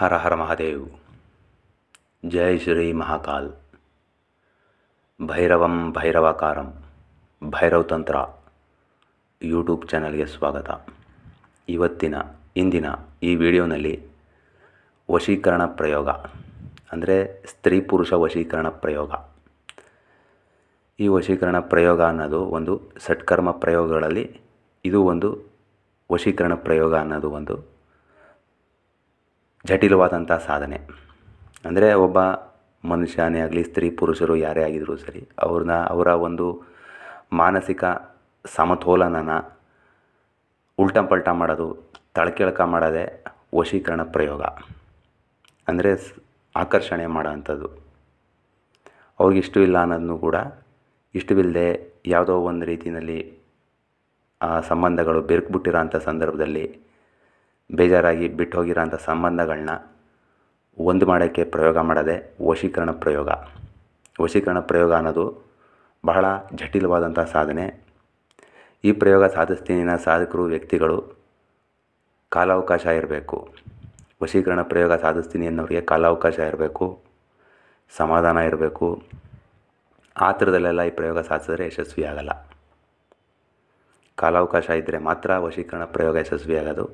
ಹರ ಹರ ಮಹಾದೇವ್ ಜೈ ಶ್ರೀ ಮಹಾಕಾಲ್ ಭೈರವಂ ಭೈರವಕಾರಂ ಭೈರವ್ ತಂತ್ರ ಯೂಟ್ಯೂಬ್ ಚಾನಲ್ಗೆ ಸ್ವಾಗತ ಇವತ್ತಿನ ಇಂದಿನ ಈ ವಿಡಿಯೋನಲ್ಲಿ ವಶೀಕರಣ ಪ್ರಯೋಗ ಅಂದರೆ ಸ್ತ್ರೀ ಪುರುಷ ವಶೀಕರಣ ಪ್ರಯೋಗ ಈ ವಶೀಕರಣ ಪ್ರಯೋಗ ಅನ್ನೋದು ಒಂದು ಸಟ್ಕರ್ಮ ಪ್ರಯೋಗಗಳಲ್ಲಿ ಇದು ಒಂದು ವಶೀಕರಣ ಪ್ರಯೋಗ ಅನ್ನೋದು ಒಂದು ಜಟಿಲವಾದಂಥ ಸಾಧನೆ ಅಂದರೆ ಒಬ್ಬ ಮನುಷ್ಯನೇ ಆಗಲಿ ಸ್ತ್ರೀ ಪುರುಷರು ಯಾರೇ ಆಗಿದ್ದರೂ ಸರಿ ಅವ್ರನ್ನ ಅವರ ಒಂದು ಮಾನಸಿಕ ಸಮತೋಲನನ ಉಲ್ಟಂಪಲ್ಟ ಮಾಡೋದು ತಳಕೆಳಕ ಮಾಡೋದೇ ವಶೀಕರಣ ಪ್ರಯೋಗ ಅಂದರೆ ಆಕರ್ಷಣೆ ಮಾಡೋ ಅಂಥದ್ದು ಅವ್ರಿಗಿಷ್ಟು ಇಲ್ಲ ಅನ್ನೋದನ್ನು ಕೂಡ ಇಷ್ಟವಿಲ್ಲದೆ ಯಾವುದೋ ಒಂದು ರೀತಿಯಲ್ಲಿ ಆ ಸಂಬಂಧಗಳು ಬೆರಕುಬಿಟ್ಟಿರೋ ಅಂಥ ಸಂದರ್ಭದಲ್ಲಿ ಬೇಜಾರಾಗಿ ಬಿಟ್ಟು ಹೋಗಿರೋ ಅಂಥ ಸಂಬಂಧಗಳನ್ನ ಒಂದು ಮಾಡೋಕ್ಕೆ ಪ್ರಯೋಗ ಮಾಡದೆ ವಶೀಕರಣ ಪ್ರಯೋಗ ವಶೀಕರಣ ಪ್ರಯೋಗ ಅನ್ನೋದು ಬಹಳ ಜಟಿಲವಾದಂಥ ಸಾಧನೆ ಈ ಪ್ರಯೋಗ ಸಾಧಿಸ್ತೀನಿ ಸಾಧಕರು ವ್ಯಕ್ತಿಗಳು ಕಾಲಾವಕಾಶ ಇರಬೇಕು ವಶೀಕರಣ ಪ್ರಯೋಗ ಸಾಧಿಸ್ತೀನಿ ಅನ್ನೋರಿಗೆ ಕಾಲಾವಕಾಶ ಇರಬೇಕು ಸಮಾಧಾನ ಇರಬೇಕು ಆ ಥರದಲ್ಲೆಲ್ಲ ಈ ಪ್ರಯೋಗ ಸಾಧಿಸಿದ್ರೆ ಯಶಸ್ವಿಯಾಗಲ್ಲ ಕಾಲಾವಕಾಶ ಇದ್ದರೆ ಮಾತ್ರ ವಶೀಕರಣ ಪ್ರಯೋಗ ಯಶಸ್ವಿಯಾಗೋದು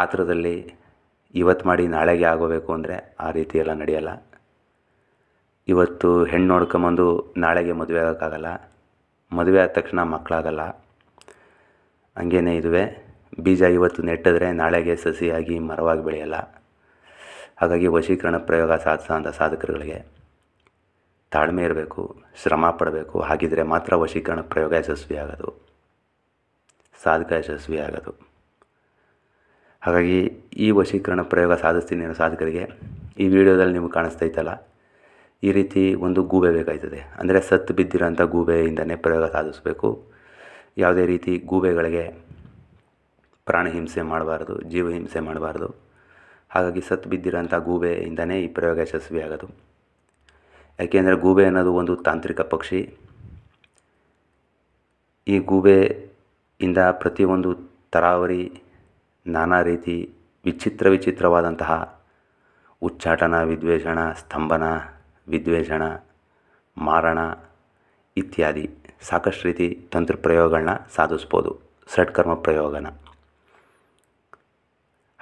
ಆ ಥರದಲ್ಲಿ ಇವತ್ತು ಮಾಡಿ ನಾಳೆಗೆ ಆಗೋಬೇಕು ಅಂದರೆ ಆ ರೀತಿ ಎಲ್ಲ ನಡೆಯಲ್ಲ ಇವತ್ತು ಹೆಣ್ಣು ನೋಡ್ಕೊಂಬಂದು ನಾಳೆಗೆ ಮದುವೆ ಆಗೋಕ್ಕಾಗಲ್ಲ ಮದುವೆ ಆದ ತಕ್ಷಣ ಮಕ್ಕಳಾಗಲ್ಲ ಹಂಗೇ ಇದುವೆ ಬೀಜ ಇವತ್ತು ನೆಟ್ಟಿದ್ರೆ ನಾಳೆಗೆ ಸಸಿಯಾಗಿ ಮರವಾಗಿ ಬೆಳೆಯಲ್ಲ ಹಾಗಾಗಿ ವಶೀಕರಣ ಪ್ರಯೋಗ ಸಾಧಿಸ ಸಾಧಕರುಗಳಿಗೆ ತಾಳ್ಮೆ ಇರಬೇಕು ಶ್ರಮ ಪಡಬೇಕು ಹಾಗಿದ್ರೆ ಮಾತ್ರ ವಶೀಕರಣ ಪ್ರಯೋಗ ಯಶಸ್ವಿ ಆಗೋದು ಸಾಧಕ ಯಶಸ್ವಿ ಆಗೋದು ಹಾಗಾಗಿ ಈ ವಶೀಕರಣ ಪ್ರಯೋಗ ಸಾಧಿಸ್ತೀನಿ ಅನ್ನೋ ಸಾಧಕರಿಗೆ ಈ ವಿಡಿಯೋದಲ್ಲಿ ನಿಮಗೆ ಕಾಣಿಸ್ತೈತಲ್ಲ ಈ ರೀತಿ ಒಂದು ಗೂಬೆ ಬೇಕಾಯ್ತದೆ ಅಂದರೆ ಸತ್ತು ಬಿದ್ದಿರೋಂಥ ಗೂಬೆಯಿಂದನೇ ಪ್ರಯೋಗ ಸಾಧಿಸಬೇಕು ಯಾವುದೇ ರೀತಿ ಗೂಬೆಗಳಿಗೆ ಪ್ರಾಣ ಹಿಂಸೆ ಮಾಡಬಾರ್ದು ಜೀವ ಹಿಂಸೆ ಮಾಡಬಾರ್ದು ಹಾಗಾಗಿ ಸತ್ತು ಬಿದ್ದಿರೋಂಥ ಗೂಬೆಯಿಂದನೇ ಈ ಪ್ರಯೋಗ ಯಶಸ್ವಿ ಆಗೋದು ಯಾಕೆಂದರೆ ಗೂಬೆ ಅನ್ನೋದು ಒಂದು ತಾಂತ್ರಿಕ ಪಕ್ಷಿ ಈ ಗೂಬೆಯಿಂದ ಪ್ರತಿಯೊಂದು ತರಾವರಿ ನಾನಾ ರೀತಿ ವಿಚಿತ್ರ ವಿಚಿತ್ರವಾದಂತಹ ಉಚ್ಚಾಟನ ವಿದ್ವೇಷಣ ಸ್ತಂಭನ ವಿದ್ವೇಷಣ ಮಾರಣ ಇತ್ಯಾದಿ ಸಾಕಷ್ಟು ರೀತಿ ತಂತ್ರ ಪ್ರಯೋಗಗಳನ್ನ ಸಾಧಿಸ್ಬೋದು ಷಟ್ಕರ್ಮ ಪ್ರಯೋಗನ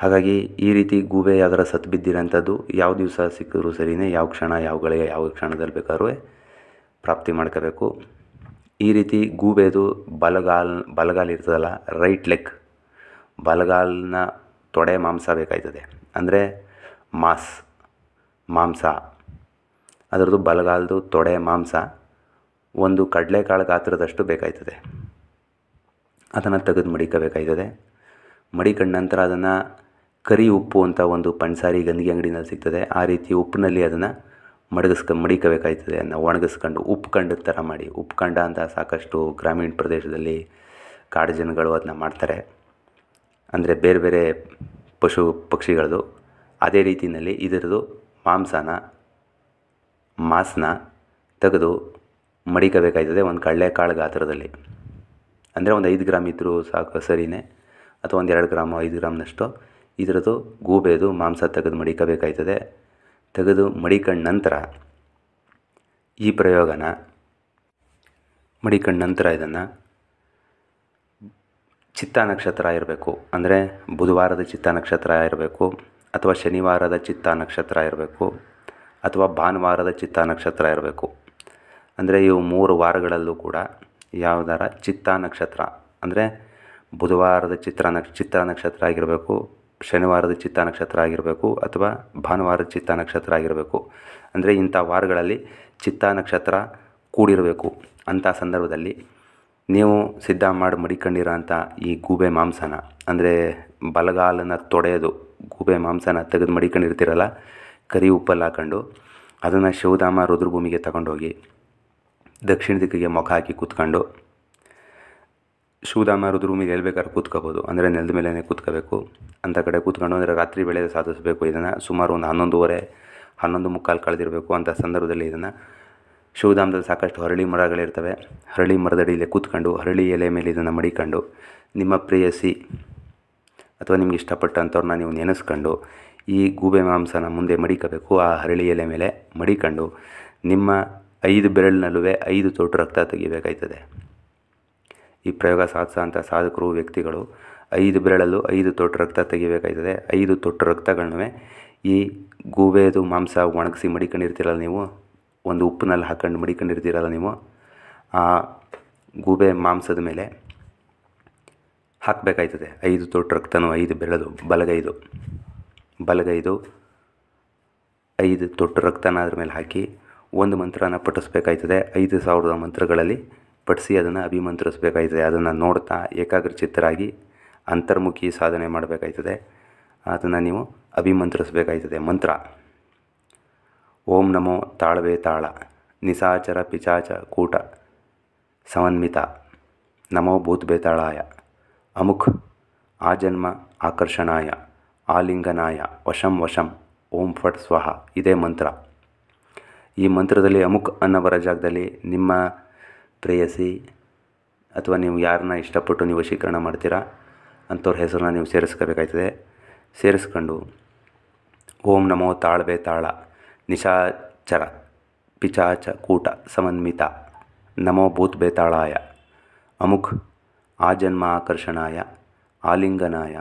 ಹಾಗಾಗಿ ಈ ರೀತಿ ಗೂಬೆ ಯಾವ್ದಾರ ಸತ್ತು ಬಿದ್ದಿರೋಂಥದ್ದು ಯಾವ ದಿವಸ ಸಿಕ್ಕಿದ್ರೂ ಸರಿನೇ ಯಾವ ಕ್ಷಣ ಯಾವ ಯಾವ ಕ್ಷಣದಲ್ಲಿ ಬೇಕಾದ್ರೂ ಪ್ರಾಪ್ತಿ ಮಾಡ್ಕೋಬೇಕು ಈ ರೀತಿ ಗೂಬೆದು ಬಲಗಾಲ್ ಬಲಗಾಲ್ ಇರ್ತದಲ್ಲ ರೈಟ್ ಲೆಗ್ ಬಲಗಾಲಿನ ತೊಡೆ ಮಾಂಸ ಬೇಕಾಯ್ತದೆ ಅಂದರೆ ಮಾಸ್ ಮಾಂಸ ಅದರದ್ದು ಬಲಗಾಲದ್ದು ತೊಡೆ ಮಾಂಸ ಒಂದು ಕಡಲೆಕಾಳು ಗಾತ್ರದಷ್ಟು ಬೇಕಾಯ್ತದೆ ಅದನ್ನು ತೆಗೆದು ಮಡಿಕಬೇಕಾಯ್ತದೆ ಮಡಿಕಂಡ ನಂತರ ಅದನ್ನು ಕರಿ ಉಪ್ಪು ಅಂತ ಒಂದು ಪಣ್ಸಾರಿ ಗಂದಿಗೆ ಅಂಗಡಿನಲ್ಲಿ ಸಿಗ್ತದೆ ಆ ರೀತಿ ಉಪ್ಪಿನಲ್ಲಿ ಅದನ್ನು ಮಡಗಿಸ್ಕ ಮಡಿಕಬೇಕಾಯ್ತದೆ ಅದನ್ನು ಒಣಗಿಸ್ಕೊಂಡು ಉಪ್ಪು ಥರ ಮಾಡಿ ಉಪ್ಪು ಕಂಡ ಅಂತ ಸಾಕಷ್ಟು ಗ್ರಾಮೀಣ ಪ್ರದೇಶದಲ್ಲಿ ಕಾಡು ಜನಗಳು ಅದನ್ನ ಮಾಡ್ತಾರೆ ಅಂದರೆ ಬೇರೆ ಬೇರೆ ಪಶು ಪಕ್ಷಿಗಳದ್ದು ಅದೇ ರೀತಿಯಲ್ಲಿ ಇದರದು ಮಾಂಸನ ಮಾಸನ್ನ ತೆಗೆದು ಮಡಿಕಬೇಕಾಯ್ತದೆ ಒಂದು ಕಳ್ಳೆ ಕಾಳು ಗಾತ್ರದಲ್ಲಿ ಅಂದರೆ ಒಂದು ಐದು ಗ್ರಾಮ್ ಇದ್ದರೂ ಸಾಕು ಸರಿನೇ ಅಥವಾ ಒಂದು ಎರಡು ಗ್ರಾಮು ಐದು ಗ್ರಾಮ್ನಷ್ಟು ಇದರದು ಗೂಬೆದು ಮಾಂಸ ತೆಗೆದು ಮಡಿಕಬೇಕಾಯ್ತದೆ ತೆಗೆದು ಮಡಿಕಂಡ ನಂತರ ಈ ಪ್ರಯೋಗನ ಮಡಿಕಂಡ ನಂತರ ಇದನ್ನು ಚಿತ್ತ ನಕ್ಷತ್ರ ಇರಬೇಕು ಅಂದರೆ ಬುಧವಾರದ ಚಿತ್ತ ನಕ್ಷತ್ರ ಇರಬೇಕು ಅಥವಾ ಶನಿವಾರದ ಚಿತ್ತ ನಕ್ಷತ್ರ ಇರಬೇಕು ಅಥವಾ ಭಾನುವಾರದ ಚಿತ್ತ ನಕ್ಷತ್ರ ಇರಬೇಕು ಅಂದರೆ ಇವು ಮೂರು ವಾರಗಳಲ್ಲೂ ಕೂಡ ಯಾವುದರ ಚಿತ್ತ ನಕ್ಷತ್ರ ಅಂದರೆ ಬುಧವಾರದ ಚಿತ್ರ ನಕ್ಷ ಚಿತ್ರ ನಕ್ಷತ್ರ ಆಗಿರಬೇಕು ಶನಿವಾರದ ಚಿತ್ತ ನಕ್ಷತ್ರ ಆಗಿರಬೇಕು ಅಥವಾ ಭಾನುವಾರದ ಚಿತ್ತ ನಕ್ಷತ್ರ ಆಗಿರಬೇಕು ಅಂದರೆ ಇಂಥ ವಾರಗಳಲ್ಲಿ ಚಿತ್ತ ನಕ್ಷತ್ರ ಕೂಡಿರಬೇಕು ಅಂಥ ಸಂದರ್ಭದಲ್ಲಿ ನೀವು ಸಿದ್ಧ ಮಾಡಿ ಅಂಥ ಈ ಗೂಬೆ ಮಾಂಸನ ಅಂದರೆ ಬಲಗಾಲನ್ನು ತೊಡೆಯೋದು ಗೂಬೆ ಮಾಂಸನ ತೆಗೆದು ಮಡಿಕೊಂಡಿರ್ತೀರಲ್ಲ ಕರಿ ಉಪ್ಪಲ್ಲಿ ಹಾಕ್ಕೊಂಡು ಅದನ್ನು ಶಿವಧಾಮ ರುದ್ರಭೂಮಿಗೆ ತಗೊಂಡೋಗಿ ದಕ್ಷಿಣ ದಿಕ್ಕಿಗೆ ಮುಖ ಹಾಕಿ ಕೂತ್ಕೊಂಡು ಶಿವಧಾಮ ರುದ್ರಭೂಮಿಗೆ ಹೇಳ್ಬೇಕಾದ್ರೆ ಕೂತ್ಕೋಬೋದು ಅಂದರೆ ನೆಲದ ಮೇಲೇ ಕೂತ್ಕೋಬೇಕು ಅಂಥ ಕಡೆ ಕೂತ್ಕೊಂಡು ಅಂದರೆ ರಾತ್ರಿ ಬೆಳೆ ಸಾಧಿಸಬೇಕು ಇದನ್ನು ಸುಮಾರು ಒಂದು ಹನ್ನೊಂದೂವರೆ ಹನ್ನೊಂದು ಮುಕ್ಕಾಲು ಕಳೆದಿರಬೇಕು ಅಂಥ ಸಂದರ್ಭದಲ್ಲಿ ಇದನ್ನು ಶಿವಧಾಮದಲ್ಲಿ ಸಾಕಷ್ಟು ಹರಳಿ ಮರಗಳಿರ್ತವೆ ಹರಳಿ ಮರದಡಿಯಲ್ಲಿ ಕೂತ್ಕೊಂಡು ಹರಳಿ ಎಲೆ ಮೇಲೆ ಇದನ್ನು ಮಡಿಕೊಂಡು ನಿಮ್ಮ ಪ್ರೇಯಸಿ ಅಥವಾ ನಿಮ್ಗೆ ಇಷ್ಟಪಟ್ಟಂಥವ್ರನ್ನ ನೀವು ನೆನೆಸ್ಕೊಂಡು ಈ ಗೂಬೆ ಮಾಂಸನ ಮುಂದೆ ಮಡಿಕಬೇಕು ಆ ಹರಳಿ ಎಲೆ ಮೇಲೆ ಮಡಿಕೊಂಡು ನಿಮ್ಮ ಐದು ಬೆರಳಿನಲ್ಲೂ ಐದು ತೊಟ್ಟು ರಕ್ತ ತೆಗಿಬೇಕಾಯ್ತದೆ ಈ ಪ್ರಯೋಗ ಸಾಧಿಸುವಂಥ ಸಾಧಕರು ವ್ಯಕ್ತಿಗಳು ಐದು ಬೆರಳಲ್ಲೂ ಐದು ತೊಟ್ಟು ರಕ್ತ ತೆಗಿಬೇಕಾಯ್ತದೆ ಐದು ತೊಟ್ಟು ರಕ್ತಗಳನ್ನೂ ಈ ಗೂಬೆದು ಮಾಂಸ ಒಣಗಿಸಿ ಮಡಿಕೊಂಡಿರ್ತೀರಲ್ಲ ನೀವು ಒಂದು ಉಪ್ಪಿನಲ್ಲಿ ಹಾಕೊಂಡು ಮಡಿಕೊಂಡಿರ್ತೀರಲ್ಲ ನೀವು ಆ ಗೂಬೆ ಮಾಂಸದ ಮೇಲೆ ಹಾಕಬೇಕಾಯ್ತದೆ ಐದು ತೊಟ್ಟು ರಕ್ತನೂ ಐದು ಬೆಳೆದು ಬಲಗೈದು ಬಲಗೈದು ಐದು ತೊಟ್ಟು ರಕ್ತನ ಅದ್ರ ಮೇಲೆ ಹಾಕಿ ಒಂದು ಮಂತ್ರನ ಪಠಿಸ್ಬೇಕಾಯ್ತದೆ ಐದು ಸಾವಿರದ ಮಂತ್ರಗಳಲ್ಲಿ ಪಠಿಸಿ ಅದನ್ನು ಅಭಿಮಂತ್ರಿಸ್ಬೇಕಾಯ್ತದೆ ಅದನ್ನು ನೋಡ್ತಾ ಏಕಾಗ್ರಚಿತ್ತರಾಗಿ ಅಂತರ್ಮುಖಿ ಸಾಧನೆ ಮಾಡಬೇಕಾಯ್ತದೆ ಅದನ್ನು ನೀವು ಅಭಿಮಂತ್ರಿಸ್ಬೇಕಾಯ್ತದೆ ಮಂತ್ರ ಓಂ ನಮೋ ತಾಳವೇ ತಾಳ ನಿಸಾಚರ ಪಿಚಾಚ ಕೂಟ ಸಮನ್ವಿತ ನಮೋ ಬೇತಾಳಾಯ ಅಮುಖ್ ಆಜನ್ಮ ಆಕರ್ಷಣಾಯ ಆಲಿಂಗನಾಯ ವಶಂ ವಶಂ ಓಂ ಫಟ್ ಸ್ವಹ ಇದೇ ಮಂತ್ರ ಈ ಮಂತ್ರದಲ್ಲಿ ಅಮುಖ್ ಅನ್ನೋ ಬರ ಜಾಗದಲ್ಲಿ ನಿಮ್ಮ ಪ್ರೇಯಸಿ ಅಥವಾ ನೀವು ಯಾರನ್ನ ಇಷ್ಟಪಟ್ಟು ನೀವು ವಶೀಕರಣ ಮಾಡ್ತೀರಾ ಅಂಥವ್ರ ಹೆಸರನ್ನ ನೀವು ಸೇರಿಸ್ಕೋಬೇಕಾಯ್ತದೆ ಸೇರಿಸ್ಕೊಂಡು ಓಂ ನಮೋ ತಾಳ್ಬೆ ತಾಳ ನಿಶಾಚರ ಪಿಚಾಚ ಕೂಟ ಸಮನ್ವಿತ ನಮೋ ಬೇತಾಳಾಯ ಅಮುಖ್ ಆಜನ್ಮ ಆಕರ್ಷಣಾಯ ಆಲಿಂಗನಾಯ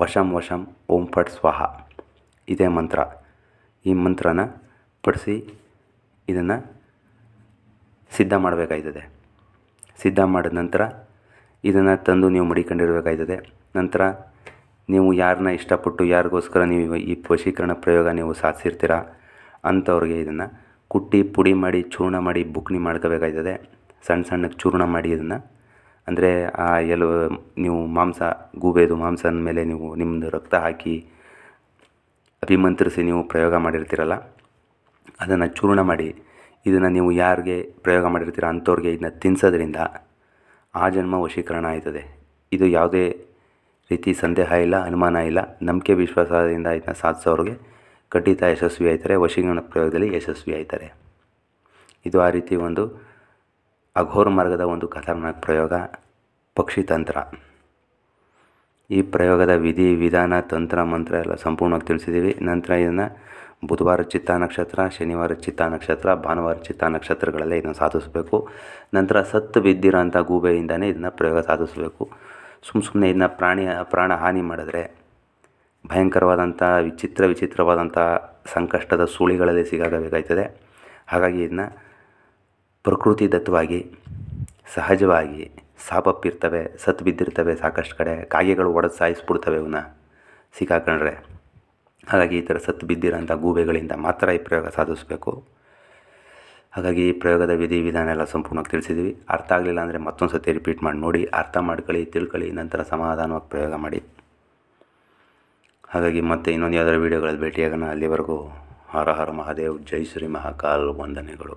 ವಶಂ ವಶಂ ಓಂ ಫಟ್ ಸ್ವಾಹ ಇದೇ ಮಂತ್ರ ಈ ಮಂತ್ರನ ಪಡಿಸಿ ಇದನ್ನು ಸಿದ್ಧ ಮಾಡಬೇಕಾಯ್ತದೆ ಸಿದ್ಧ ಮಾಡಿದ ನಂತರ ಇದನ್ನು ತಂದು ನೀವು ಮಡಿಕೊಂಡಿರಬೇಕಾಯ್ತದೆ ನಂತರ ನೀವು ಯಾರನ್ನ ಇಷ್ಟಪಟ್ಟು ಯಾರಿಗೋಸ್ಕರ ನೀವು ಈ ವಶೀಕರಣ ಪ್ರಯೋಗ ನೀವು ಸಾಧಿಸಿರ್ತೀರ ಅಂಥವ್ರಿಗೆ ಇದನ್ನು ಕುಟ್ಟಿ ಪುಡಿ ಮಾಡಿ ಚೂರ್ಣ ಮಾಡಿ ಬುಕ್ನಿ ಮಾಡ್ಕೋಬೇಕಾಯ್ತದೆ ಸಣ್ಣ ಸಣ್ಣಕ್ಕೆ ಚೂರ್ಣ ಮಾಡಿ ಇದನ್ನು ಅಂದರೆ ಆ ಎಲ್ಲ ನೀವು ಮಾಂಸ ಗೂಬೆದು ಮಾಂಸದ ಮೇಲೆ ನೀವು ನಿಮ್ಮದು ರಕ್ತ ಹಾಕಿ ಅಭಿಮಂತ್ರಿಸಿ ನೀವು ಪ್ರಯೋಗ ಮಾಡಿರ್ತೀರಲ್ಲ ಅದನ್ನು ಚೂರ್ಣ ಮಾಡಿ ಇದನ್ನು ನೀವು ಯಾರಿಗೆ ಪ್ರಯೋಗ ಮಾಡಿರ್ತೀರ ಅಂಥವ್ರಿಗೆ ಇದನ್ನ ತಿನ್ಸೋದ್ರಿಂದ ಆ ಜನ್ಮ ವಶೀಕರಣ ಆಯ್ತದೆ ಇದು ಯಾವುದೇ ರೀತಿ ಸಂದೇಹ ಇಲ್ಲ ಅನುಮಾನ ಇಲ್ಲ ನಂಬಿಕೆ ವಿಶ್ವಾಸದಿಂದ ಇದನ್ನ ಸಾಧಿಸೋರಿಗೆ ಖಂಡಿತ ಯಶಸ್ವಿ ಆಯ್ತಾರೆ ವಶೀಕರಣ ಪ್ರಯೋಗದಲ್ಲಿ ಯಶಸ್ವಿ ಆಯ್ತಾರೆ ಇದು ಆ ರೀತಿ ಒಂದು ಅಘೋರ ಮಾರ್ಗದ ಒಂದು ಖತರ್ನಾಕ್ ಪ್ರಯೋಗ ಪಕ್ಷಿ ತಂತ್ರ ಈ ಪ್ರಯೋಗದ ವಿಧಿ ವಿಧಾನ ತಂತ್ರ ಮಂತ್ರ ಎಲ್ಲ ಸಂಪೂರ್ಣವಾಗಿ ತಿಳಿಸಿದ್ದೀವಿ ನಂತರ ಇದನ್ನು ಬುಧವಾರ ಚಿತ್ತ ನಕ್ಷತ್ರ ಶನಿವಾರ ಚಿತ್ತ ನಕ್ಷತ್ರ ಭಾನುವಾರ ಚಿತ್ತ ನಕ್ಷತ್ರಗಳಲ್ಲೇ ಇದನ್ನು ಸಾಧಿಸಬೇಕು ನಂತರ ಸತ್ತು ಅಂಥ ಗೂಬೆಯಿಂದಲೇ ಇದನ್ನು ಪ್ರಯೋಗ ಸಾಧಿಸಬೇಕು ಸುಮ್ಮ ಸುಮ್ಮನೆ ಇದನ್ನ ಪ್ರಾಣಿ ಪ್ರಾಣ ಹಾನಿ ಮಾಡಿದ್ರೆ ಭಯಂಕರವಾದಂಥ ವಿಚಿತ್ರ ವಿಚಿತ್ರವಾದಂಥ ಸಂಕಷ್ಟದ ಸುಳಿಗಳಲ್ಲಿ ಸಿಗಾಗಬೇಕಾಯ್ತದೆ ಹಾಗಾಗಿ ಇದನ್ನ ದತ್ತವಾಗಿ ಸಹಜವಾಗಿ ಸಾಪಪ್ಪಿರ್ತವೆ ಸತ್ತು ಬಿದ್ದಿರ್ತವೆ ಸಾಕಷ್ಟು ಕಡೆ ಕಾಗೆಗಳು ಒಡೆದು ಸಾಯಿಸ್ಬಿಡ್ತವೆ ಇವನ್ನ ಸಿಕ್ಕಾಕಂಡ್ರೆ ಹಾಗಾಗಿ ಈ ಥರ ಸತ್ತು ಬಿದ್ದಿರೋಂಥ ಗೂಬೆಗಳಿಂದ ಮಾತ್ರ ಈ ಪ್ರಯೋಗ ಸಾಧಿಸಬೇಕು ಹಾಗಾಗಿ ಈ ಪ್ರಯೋಗದ ವಿಧಿವಿಧಾನ ಎಲ್ಲ ಸಂಪೂರ್ಣವಾಗಿ ತಿಳಿಸಿದ್ದೀವಿ ಅರ್ಥ ಆಗಲಿಲ್ಲ ಅಂದರೆ ಮತ್ತೊಂದು ಸತಿ ರಿಪೀಟ್ ಮಾಡಿ ನೋಡಿ ಅರ್ಥ ಮಾಡ್ಕೊಳ್ಳಿ ತಿಳ್ಕೊಳ್ಳಿ ನಂತರ ಸಮಾಧಾನವಾಗಿ ಪ್ರಯೋಗ ಮಾಡಿ ಹಾಗಾಗಿ ಮತ್ತೆ ಇನ್ನೊಂದು ಯಾವುದಾದ್ರು ವೀಡಿಯೋಗಳಲ್ಲಿ ಭೇಟಿಯಾಗೋಣ ಅಲ್ಲಿವರೆಗೂ ಹರ ಹರ ಮಹಾದೇವ್ ಜೈ ಶ್ರೀ ಮಹಾಕಾಲ್ ವಂದನೆಗಳು